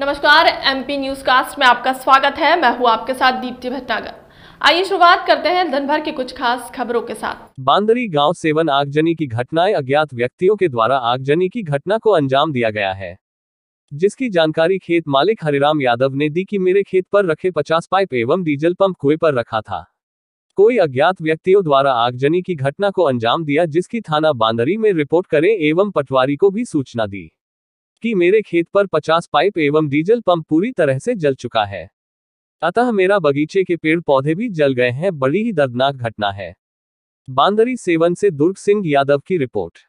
नमस्कार MP news cast में आपका स्वागत है मैं हूँ आपके साथ दीप्ति भटनागर आइए शुरुआत करते हैं दिनभर की कुछ खास खबरों के साथ बांदरी गांव सेवन आगजनी की घटनाएं अज्ञात व्यक्तियों के द्वारा आगजनी की घटना को अंजाम दिया गया है जिसकी जानकारी खेत मालिक हरिराम यादव ने दी कि मेरे खेत पर रखे पचास पाइप एवं डीजल पंप कुएं पर रखा था कोई अज्ञात व्यक्तियों द्वारा आगजनी की घटना को अंजाम दिया जिसकी थाना बांदरी में रिपोर्ट करें एवं पटवारी को भी सूचना दी कि मेरे खेत पर 50 पाइप एवं डीजल पंप पूरी तरह से जल चुका है अतः मेरा बगीचे के पेड़ पौधे भी जल गए हैं बड़ी ही दर्दनाक घटना है बांदरी सेवन से दुर्ग सिंह यादव की रिपोर्ट